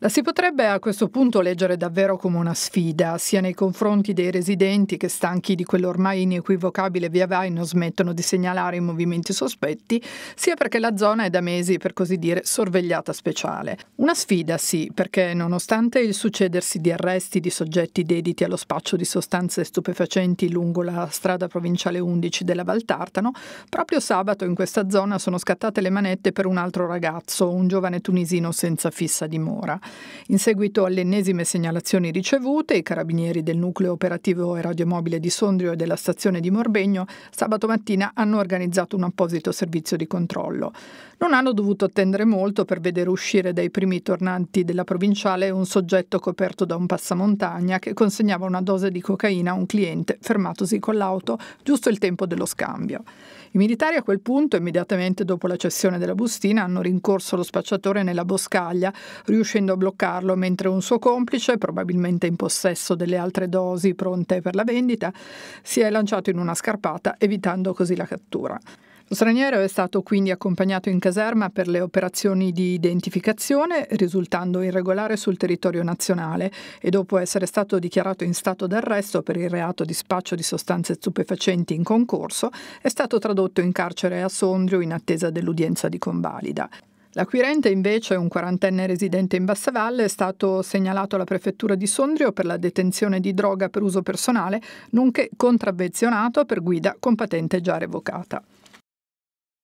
La si potrebbe a questo punto leggere davvero come una sfida, sia nei confronti dei residenti che stanchi di quell'ormai inequivocabile via vai non smettono di segnalare i movimenti sospetti, sia perché la zona è da mesi, per così dire, sorvegliata speciale. Una sfida sì, perché nonostante il succedersi di arresti di soggetti dediti allo spaccio di sostanze stupefacenti lungo la strada provinciale 11 della Valtartano, proprio sabato in questa zona sono scattate le manette per un altro ragazzo, un giovane tunisino senza fissa dimora. In seguito alle ennesime segnalazioni ricevute, i carabinieri del nucleo operativo e radiomobile di Sondrio e della stazione di Morbegno sabato mattina hanno organizzato un apposito servizio di controllo. Non hanno dovuto attendere molto per vedere uscire dai primi tornanti della provinciale un soggetto coperto da un passamontagna che consegnava una dose di cocaina a un cliente fermatosi con l'auto giusto il tempo dello scambio. I militari a quel punto, immediatamente dopo la cessione della bustina, hanno rincorso lo spacciatore nella boscaglia, riuscendo a a bloccarlo, mentre un suo complice, probabilmente in possesso delle altre dosi pronte per la vendita, si è lanciato in una scarpata, evitando così la cattura. Lo straniero è stato quindi accompagnato in caserma per le operazioni di identificazione, risultando irregolare sul territorio nazionale e dopo essere stato dichiarato in stato d'arresto per il reato di spaccio di sostanze stupefacenti in concorso, è stato tradotto in carcere a Sondrio in attesa dell'udienza di convalida. L'acquirente invece, un quarantenne residente in Bassavalle, è stato segnalato alla prefettura di Sondrio per la detenzione di droga per uso personale, nonché contravvezionato per guida con patente già revocata.